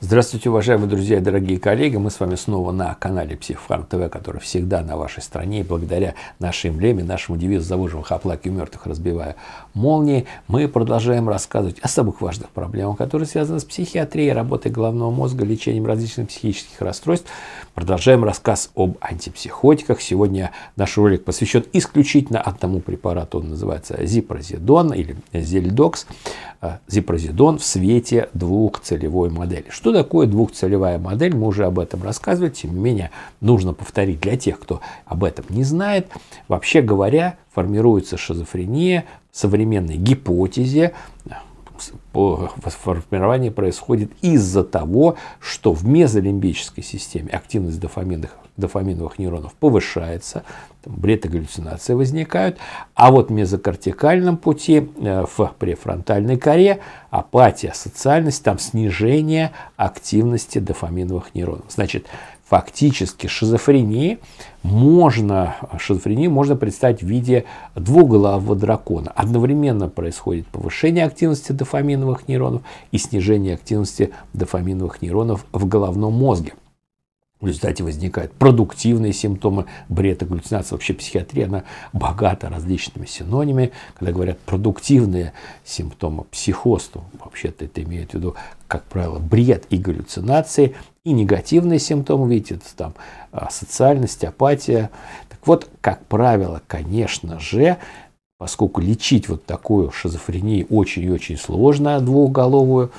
Здравствуйте, уважаемые друзья и дорогие коллеги. Мы с вами снова на канале Психфарм ТВ, который всегда на вашей стране. И благодаря нашей эмблеме, нашему девизу «Завуживых оплаки мертвых, разбивая молнии», мы продолжаем рассказывать о самых важных проблемах, которые связаны с психиатрией, работой головного мозга, лечением различных психических расстройств. Продолжаем рассказ об антипсихотиках. Сегодня наш ролик посвящен исключительно одному препарату. Он называется зипрозидон или зельдокс. Э, зипрозидон в свете двухцелевой модели. Что что такое двухцелевая модель? Мы уже об этом рассказывали, тем не менее, нужно повторить для тех, кто об этом не знает. Вообще говоря, формируется шизофрения в современной гипотезе, формирование происходит из-за того, что в мезолимбической системе активность дофаминных, дофаминовых нейронов повышается, бета-галлюцинации возникают, а вот в мезокортикальном пути, э, в префронтальной коре, апатия, социальность, там снижение активности дофаминовых нейронов. Значит, фактически шизофрении можно, шизофрении можно представить в виде двуголового дракона. Одновременно происходит повышение активности дофаминовых нейронов и снижение активности дофаминовых нейронов в головном мозге. В результате возникают продуктивные симптомы бреда, галлюцинации. Вообще психиатрия, она богата различными синонимами. Когда говорят продуктивные симптомы психосту вообще-то это имеет в виду, как правило, бред и галлюцинации. И негативные симптомы, видите, это там а, социальность, апатия. Так вот, как правило, конечно же, поскольку лечить вот такую шизофрению очень-очень сложно, двухголовую,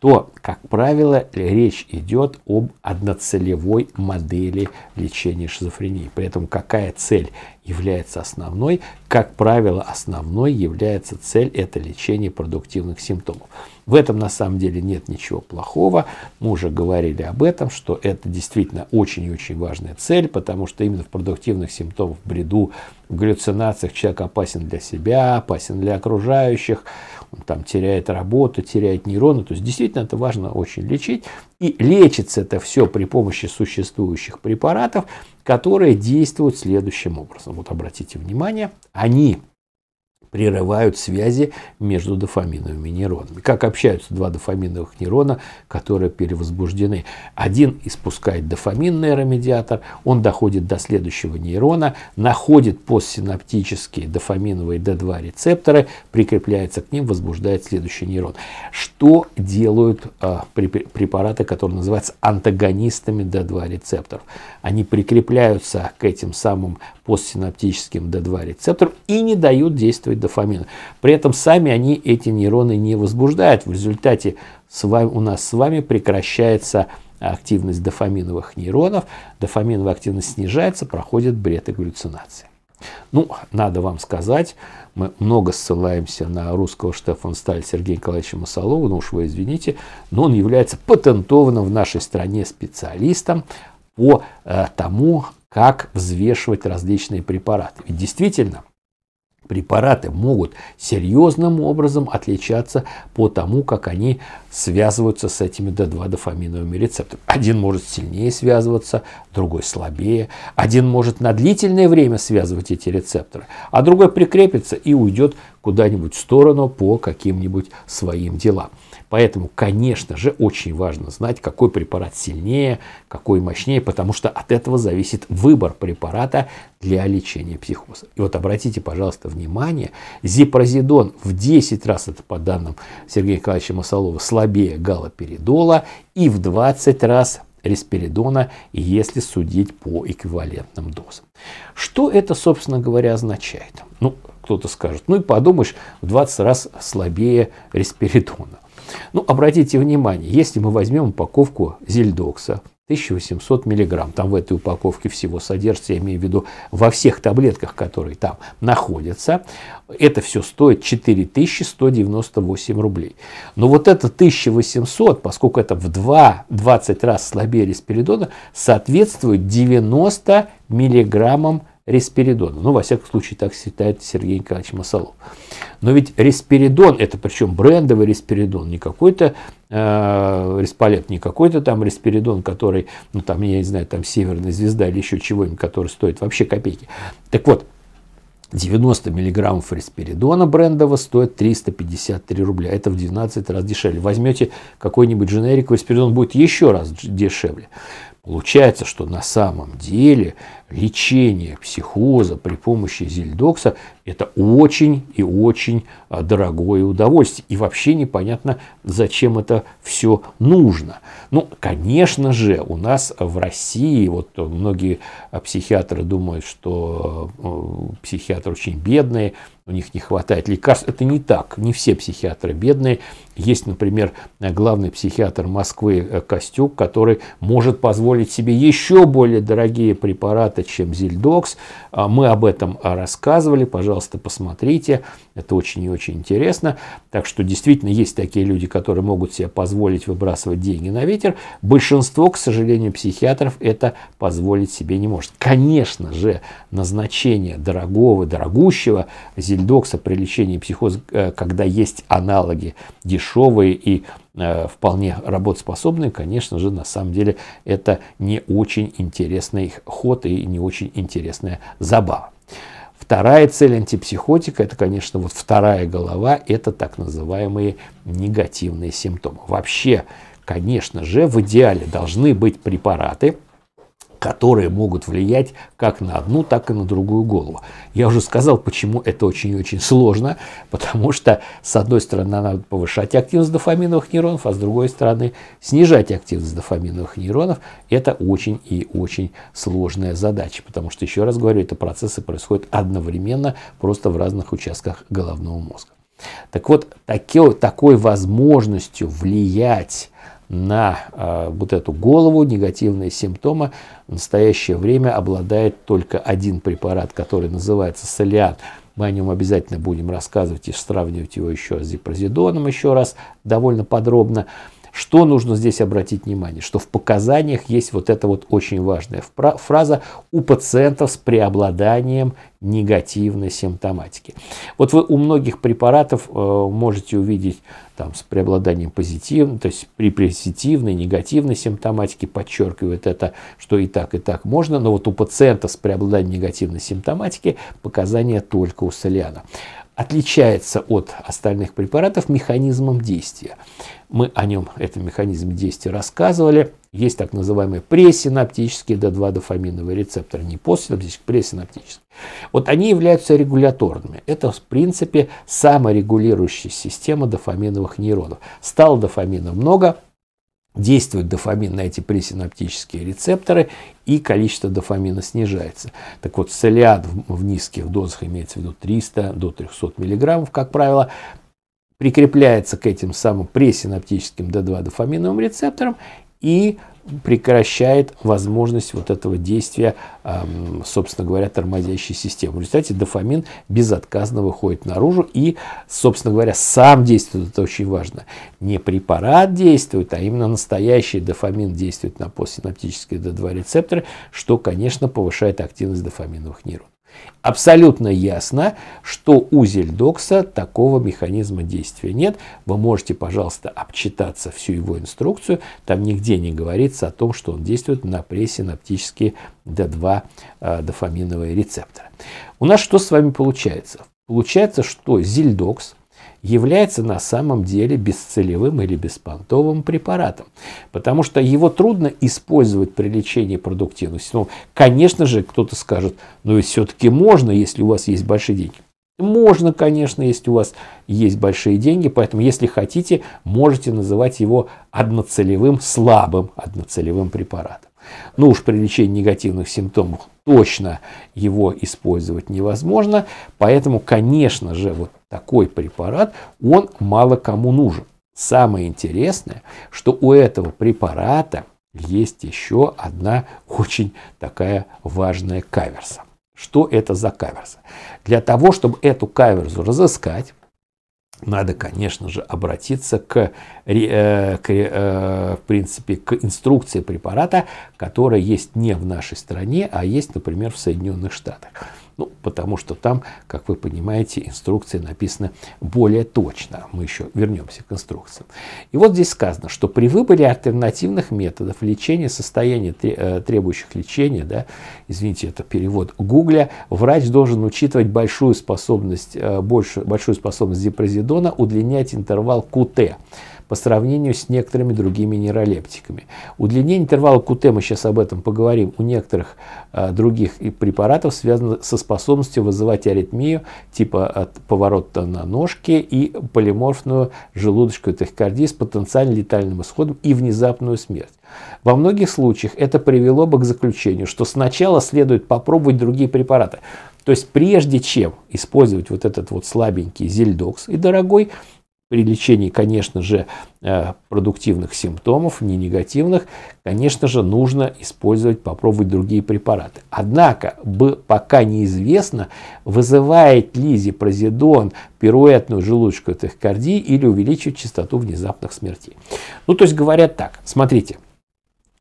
то, как правило, речь идет об одноцелевой модели лечения шизофрении. При этом какая цель является основной? Как правило, основной является цель – это лечение продуктивных симптомов. В этом на самом деле нет ничего плохого. Мы уже говорили об этом, что это действительно очень и очень важная цель, потому что именно в продуктивных симптомах, в бреду, в галлюцинациях человек опасен для себя, опасен для окружающих – там, теряет работу, теряет нейроны. То есть действительно это важно очень лечить. И лечится это все при помощи существующих препаратов, которые действуют следующим образом. Вот обратите внимание, они прерывают связи между дофаминовыми нейронами. Как общаются два дофаминовых нейрона, которые перевозбуждены? Один испускает дофаминный нейромедиатор, он доходит до следующего нейрона, находит постсинаптические дофаминовые D2 рецепторы, прикрепляется к ним, возбуждает следующий нейрон. Что делают а, препараты, которые называются антагонистами D2 рецепторов? Они прикрепляются к этим самым постсинаптическим D2 рецептором и не дают действовать дофамину. При этом сами они эти нейроны не возбуждают. В результате с вами, у нас с вами прекращается активность дофаминовых нейронов, дофаминовая активность снижается, проходит бред и галлюцинации. Ну, надо вам сказать, мы много ссылаемся на русского Штефана Сталь Сергея Николаевича Масолова, ну уж вы извините, но он является патентованным в нашей стране специалистом по э, тому, как взвешивать различные препараты. Ведь действительно, препараты могут серьезным образом отличаться по тому, как они связываются с этими D2-дофаминовыми рецепторами. Один может сильнее связываться, другой слабее. Один может на длительное время связывать эти рецепторы, а другой прикрепится и уйдет куда-нибудь в сторону по каким-нибудь своим делам. Поэтому, конечно же, очень важно знать, какой препарат сильнее, какой мощнее, потому что от этого зависит выбор препарата для лечения психоза. И вот обратите, пожалуйста, внимание, зипрозидон в 10 раз, это по данным Сергея Николаевича Масалова, слабее галоперидола и в 20 раз респиридона, если судить по эквивалентным дозам. Что это, собственно говоря, означает? Ну, кто-то скажет. Ну и подумаешь, в 20 раз слабее респиридона. Ну, обратите внимание, если мы возьмем упаковку зельдокса, 1800 миллиграмм. Там в этой упаковке всего содержится, я имею в виду, во всех таблетках, которые там находятся. Это все стоит 4198 рублей. Но вот это 1800, поскольку это в 2, 20 раз слабее респиридона, соответствует 90 миллиграммам Респиридоном. Ну, во всяком случае, так считает Сергей Николаевич Масалов. Но ведь респиридон, это причем брендовый респиридон, не какой-то э, респалет, не какой-то там респиридон, который, ну, там, я не знаю, там, северная звезда или еще чего-нибудь, который стоит вообще копейки. Так вот, 90 миллиграммов респиридона брендового стоит 353 рубля. Это в 12 раз дешевле. Возьмете какой-нибудь дженерик, респиридон будет еще раз дешевле. Получается, что на самом деле лечение психоза при помощи зельдокса – это очень и очень а, дорогое удовольствие. И вообще непонятно, зачем это все нужно. Ну, конечно же, у нас в России, вот многие а, психиатры думают, что а, психиатры очень бедные, у них не хватает лекарств. Это не так. Не все психиатры бедные. Есть, например, главный психиатр Москвы э, Костюк, который может позволить себе еще более дорогие препараты, чем Зильдокс. А, мы об этом а, рассказывали. Пожалуйста, посмотрите. Это очень и очень интересно. Так что действительно есть такие люди, которые могут себе позволить выбрасывать деньги на ветер. Большинство, к сожалению, психиатров это позволить себе не может. Конечно же, назначение дорогого, дорогущего Зильдокса индокса при лечении психоза, э, когда есть аналоги дешевые и э, вполне работоспособные, конечно же, на самом деле это не очень интересный ход и не очень интересная забава. Вторая цель антипсихотика, это, конечно, вот вторая голова, это так называемые негативные симптомы. Вообще, конечно же, в идеале должны быть препараты – которые могут влиять как на одну, так и на другую голову. Я уже сказал, почему это очень и очень сложно, потому что, с одной стороны, надо повышать активность дофаминовых нейронов, а с другой стороны, снижать активность дофаминовых нейронов. Это очень и очень сложная задача, потому что, еще раз говорю, это процессы происходят одновременно, просто в разных участках головного мозга. Так вот, таки, такой возможностью влиять на э, вот эту голову, негативные симптомы, в настоящее время обладает только один препарат, который называется солиан. Мы о нем обязательно будем рассказывать и сравнивать его еще с дипрозидоном еще раз довольно подробно. Что нужно здесь обратить внимание? Что в показаниях есть вот эта вот очень важная фраза «у пациентов с преобладанием негативной симптоматики». Вот вы у многих препаратов э, можете увидеть там, с преобладанием позитивной, то есть при позитивной, негативной симптоматике, подчеркивает это, что и так, и так можно, но вот у пациента с преобладанием негативной симптоматики показания только у соляна отличается от остальных препаратов механизмом действия. Мы о нем, этом механизме действия рассказывали. Есть так называемые пресинаптические D2-дофаминовые рецепторы, не постсинаптические, пресинаптические. Вот они являются регуляторными. Это, в принципе, саморегулирующая система дофаминовых нейронов. Стало дофамина много, действует дофамин на эти пресинаптические рецепторы, и количество дофамина снижается. Так вот, целиад в низких дозах, имеется в виду 300 до 300 мг, как правило, прикрепляется к этим самым пресинаптическим D2 дофаминовым рецепторам и прекращает возможность вот этого действия, собственно говоря, тормозящей системы. В результате дофамин безотказно выходит наружу и, собственно говоря, сам действует, это очень важно. Не препарат действует, а именно настоящий дофамин действует на постсинаптические D2 рецепторы, что, конечно, повышает активность дофаминовых нейронов. Абсолютно ясно, что у Зельдокса такого механизма действия нет. Вы можете, пожалуйста, обчитаться всю его инструкцию. Там нигде не говорится о том, что он действует на пресинаптические D2 э, дофаминовые рецепторы. У нас что с вами получается? Получается, что Зельдокс является на самом деле бесцелевым или беспонтовым препаратом, потому что его трудно использовать при лечении продуктивности. Ну, конечно же, кто-то скажет, ну и все-таки можно, если у вас есть большие деньги. Можно, конечно, если у вас есть большие деньги, поэтому, если хотите, можете называть его одноцелевым, слабым одноцелевым препаратом. Ну уж при лечении негативных симптомов точно его использовать невозможно, поэтому, конечно же, вот такой препарат, он мало кому нужен. Самое интересное, что у этого препарата есть еще одна очень такая важная каверса. Что это за каверса? Для того, чтобы эту каверзу разыскать, надо, конечно же, обратиться к, э, к, э, в принципе, к инструкции препарата, которая есть не в нашей стране, а есть, например, в Соединенных Штатах. Ну, потому что там, как вы понимаете, инструкции написаны более точно. Мы еще вернемся к инструкциям. И вот здесь сказано, что при выборе альтернативных методов лечения состояния, э, требующих лечения, да, извините, это перевод Гугля, врач должен учитывать большую способность, э, больше, большую способность дипрозидона удлинять интервал КУТ по сравнению с некоторыми другими нейролептиками. Удлинение интервала QT, мы сейчас об этом поговорим, у некоторых а, других препаратов связано со способностью вызывать аритмию типа от поворота на ножке и полиморфную желудочку тахикардии с потенциально летальным исходом и внезапную смерть. Во многих случаях это привело бы к заключению, что сначала следует попробовать другие препараты. То есть прежде чем использовать вот этот вот слабенький зельдокс и дорогой, при лечении, конечно же, э, продуктивных симптомов, не негативных, конечно же, нужно использовать, попробовать другие препараты. Однако, пока неизвестно, вызывает ли зипрозидон пируэтную желудочковую тахикардию или увеличивает частоту внезапных смертей. Ну, то есть говорят так, смотрите –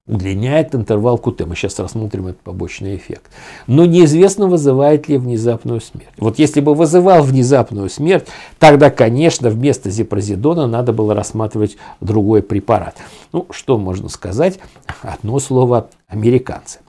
удлиняет интервал QT. Мы сейчас рассмотрим этот побочный эффект. Но неизвестно, вызывает ли внезапную смерть. Вот если бы вызывал внезапную смерть, тогда, конечно, вместо зипрозидона надо было рассматривать другой препарат. Ну, что можно сказать? Одно слово американцы.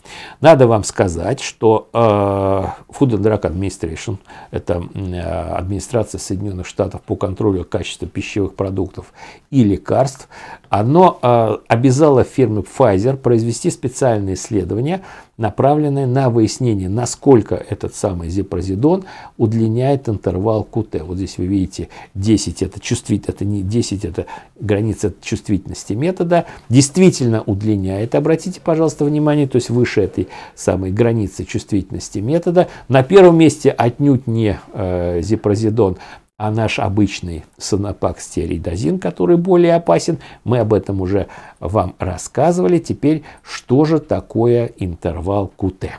Надо вам сказать, что э, Food and Drug Administration, это э, администрация Соединенных Штатов по контролю качества пищевых продуктов и лекарств, оно э, обязало фирмы Pfizer произвести специальные исследования направленные на выяснение, насколько этот самый зипрозидон удлиняет интервал QT. Вот здесь вы видите 10 это чувствительность, это не 10, это граница чувствительности метода, действительно удлиняет, обратите, пожалуйста, внимание, то есть выше этой самой границы чувствительности метода. На первом месте отнюдь не э, зипрозидон, а наш обычный сонопак стеридозин, который более опасен, мы об этом уже вам рассказывали. Теперь, что же такое интервал QT?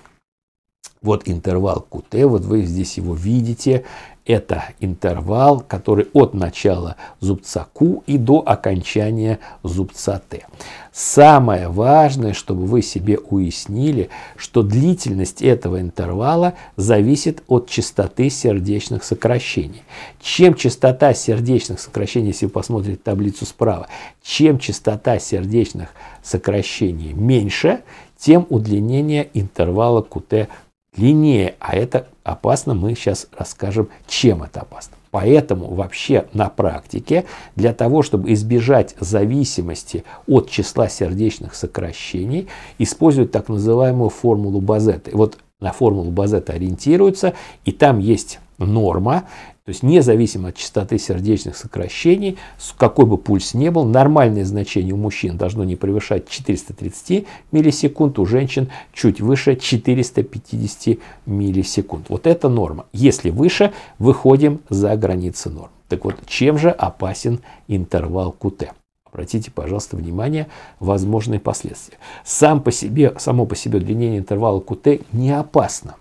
Вот интервал QT, вот вы здесь его видите. Это интервал, который от начала зубца Q и до окончания зубца T. Самое важное, чтобы вы себе уяснили, что длительность этого интервала зависит от частоты сердечных сокращений. Чем частота сердечных сокращений, если вы посмотрите таблицу справа, чем частота сердечных сокращений меньше, тем удлинение интервала QT длиннее, а это опасно, мы сейчас расскажем, чем это опасно. Поэтому вообще на практике для того, чтобы избежать зависимости от числа сердечных сокращений, используют так называемую формулу Базетта. Вот на формулу Базетта ориентируются, и там есть норма, то есть независимо от частоты сердечных сокращений, какой бы пульс ни был, нормальное значение у мужчин должно не превышать 430 миллисекунд, у женщин чуть выше 450 миллисекунд. Вот это норма. Если выше, выходим за границы норм. Так вот, чем же опасен интервал КУТ? Обратите, пожалуйста, внимание, возможные последствия. Сам по себе, само по себе удлинение интервала КУТ не опасно.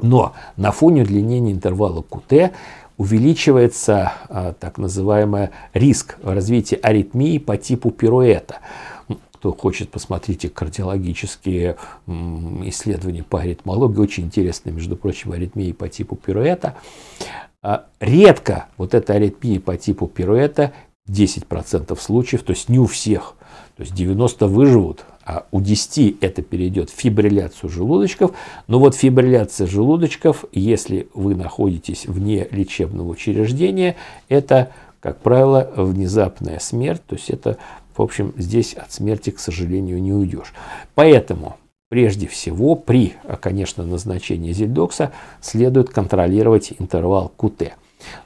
Но на фоне удлинения интервала QT увеличивается а, так называемый риск развития аритмии по типу пируэта. Кто хочет, посмотрите кардиологические исследования по аритмологии. Очень интересные, между прочим, аритмии по типу пируэта. А, редко вот эта аритмия по типу пируэта 10% случаев, то есть не у всех то есть 90 выживут, а у 10 это перейдет в фибрилляцию желудочков. Но вот фибрилляция желудочков, если вы находитесь вне лечебного учреждения, это, как правило, внезапная смерть. То есть это, в общем, здесь от смерти, к сожалению, не уйдешь. Поэтому Прежде всего, при, а, конечно, назначении зельдокса следует контролировать интервал КУТ.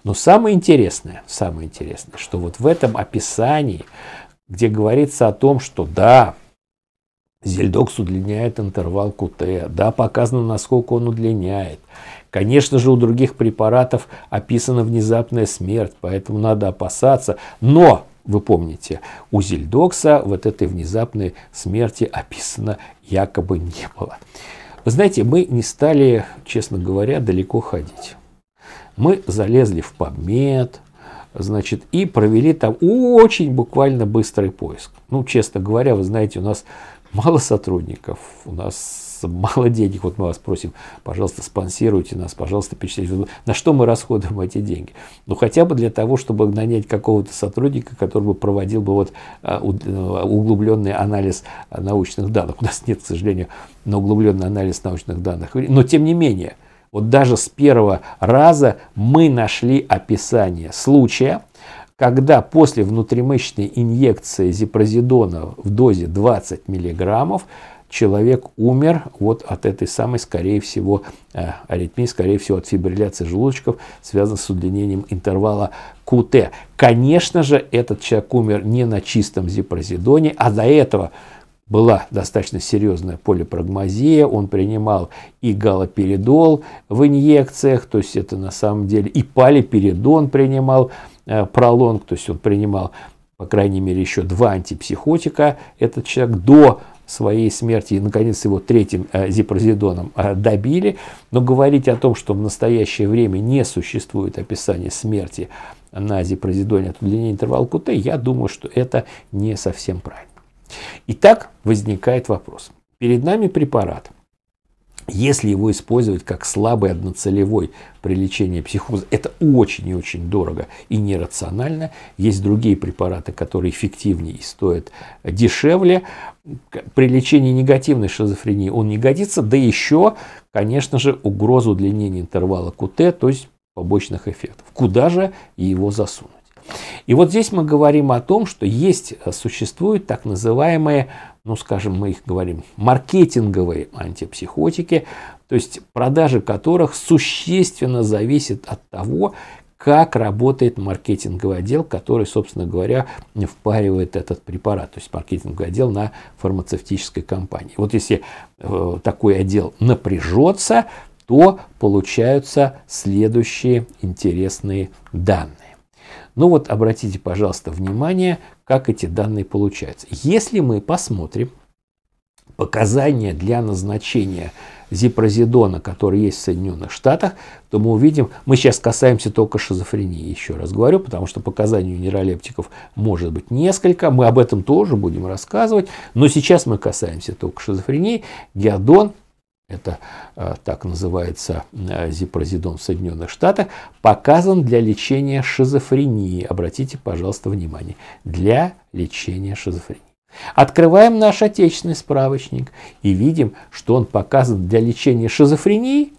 Но самое интересное, самое интересное, что вот в этом описании где говорится о том, что да, Зельдокс удлиняет интервал КТ, да, показано, насколько он удлиняет. Конечно же, у других препаратов описана внезапная смерть, поэтому надо опасаться. Но, вы помните, у Зельдокса вот этой внезапной смерти описано якобы не было. Вы знаете, мы не стали, честно говоря, далеко ходить. Мы залезли в PubMed, значит, и провели там очень буквально быстрый поиск. Ну, честно говоря, вы знаете, у нас мало сотрудников, у нас мало денег. Вот мы вас просим, пожалуйста, спонсируйте нас, пожалуйста, перечисляйте. На что мы расходуем эти деньги? Ну, хотя бы для того, чтобы нанять какого-то сотрудника, который бы проводил бы вот а, а, углубленный анализ научных данных. У нас нет, к сожалению, на углубленный анализ научных данных. Но, тем не менее, вот даже с первого раза мы нашли описание случая, когда после внутримышечной инъекции зипрозидона в дозе 20 миллиграммов человек умер вот от этой самой, скорее всего, э, аритмии, скорее всего, от фибрилляции желудочков, связанной с удлинением интервала КУТ. Конечно же, этот человек умер не на чистом зипрозидоне, а до этого была достаточно серьезная полипрагмазия, он принимал и галоперидол в инъекциях, то есть это на самом деле и палиперидон принимал, э, пролонг, то есть он принимал, по крайней мере, еще два антипсихотика, этот человек до своей смерти и, наконец, его третьим э, зипрозидоном э, добили. Но говорить о том, что в настоящее время не существует описания смерти на зипрозидоне от удлинения интервала КУТ, я думаю, что это не совсем правильно. Итак, возникает вопрос. Перед нами препарат. Если его использовать как слабый одноцелевой при лечении психоза, это очень и очень дорого и нерационально. Есть другие препараты, которые эффективнее и стоят дешевле. При лечении негативной шизофрении он не годится. Да еще, конечно же, угроза удлинения интервала КУТ, то есть побочных эффектов. Куда же его засунуть? И вот здесь мы говорим о том, что есть, э, существуют так называемые, ну скажем, мы их говорим, маркетинговые антипсихотики, то есть продажи которых существенно зависит от того, как работает маркетинговый отдел, который, собственно говоря, впаривает этот препарат, то есть маркетинговый отдел на фармацевтической компании. Вот если э, такой отдел напряжется, то получаются следующие интересные данные. Ну вот обратите, пожалуйста, внимание, как эти данные получаются. Если мы посмотрим показания для назначения зипрозидона, который есть в Соединенных Штатах, то мы увидим, мы сейчас касаемся только шизофрении, еще раз говорю, потому что показаний у нейролептиков может быть несколько, мы об этом тоже будем рассказывать, но сейчас мы касаемся только шизофрении, диадон это э, так называется э, зипрозидон в Соединенных Штатах, показан для лечения шизофрении. Обратите, пожалуйста, внимание. Для лечения шизофрении. Открываем наш отечественный справочник и видим, что он показан для лечения шизофрении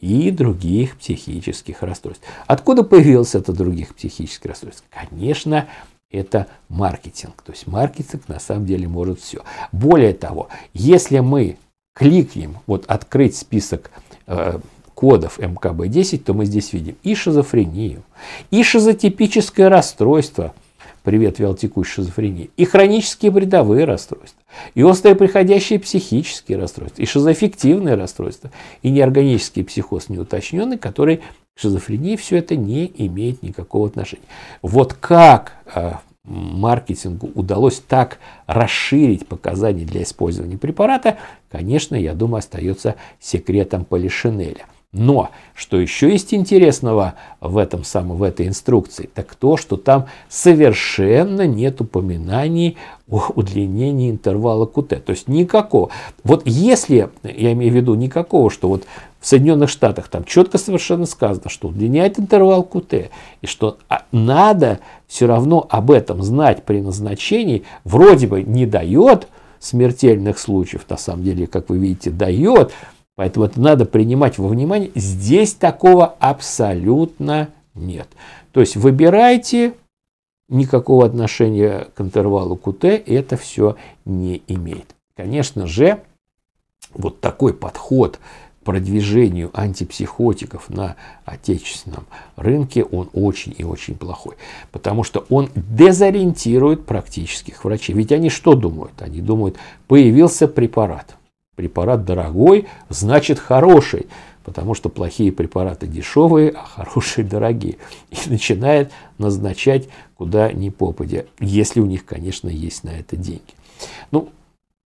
и других психических расстройств. Откуда появился это других психических расстройств? Конечно, это маркетинг. То есть маркетинг на самом деле может все. Более того, если мы кликнем, вот открыть список э, кодов МКБ-10, то мы здесь видим и шизофрению, и шизотипическое расстройство, привет вялотекущей шизофрении, и хронические бредовые расстройства, и острые приходящие психические расстройства, и шизофиктивные расстройства, и неорганический психоз неуточненный, который к шизофрении все это не имеет никакого отношения. Вот как э, маркетингу удалось так расширить показания для использования препарата, конечно, я думаю, остается секретом Полишинеля. Но что еще есть интересного в, этом самом, в этой инструкции, так то, что там совершенно нет упоминаний о удлинении интервала КУТ. То есть никакого. Вот если, я имею в виду никакого, что вот в Соединенных Штатах там четко совершенно сказано, что удлинять интервал КУТ, и что а, надо все равно об этом знать при назначении, вроде бы не дает смертельных случаев, на самом деле, как вы видите, дает, Поэтому это надо принимать во внимание. Здесь такого абсолютно нет. То есть выбирайте, никакого отношения к интервалу QT это все не имеет. Конечно же, вот такой подход к продвижению антипсихотиков на отечественном рынке, он очень и очень плохой. Потому что он дезориентирует практических врачей. Ведь они что думают? Они думают, появился препарат – Препарат дорогой, значит хороший, потому что плохие препараты дешевые, а хорошие дорогие. И начинает назначать куда ни попадя, если у них, конечно, есть на это деньги. Ну,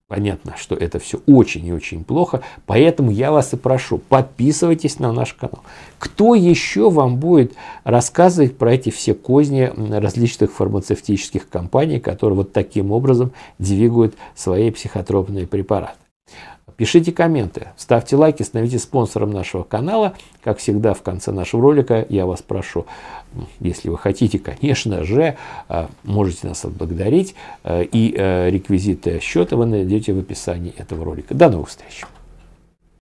понятно, что это все очень и очень плохо, поэтому я вас и прошу, подписывайтесь на наш канал. Кто еще вам будет рассказывать про эти все козни различных фармацевтических компаний, которые вот таким образом двигают свои психотропные препараты? Пишите комменты, ставьте лайки, становитесь спонсором нашего канала. Как всегда, в конце нашего ролика я вас прошу, если вы хотите, конечно же, а, можете нас отблагодарить. Э, и э, реквизиты счета вы найдете в описании этого ролика. До новых встреч!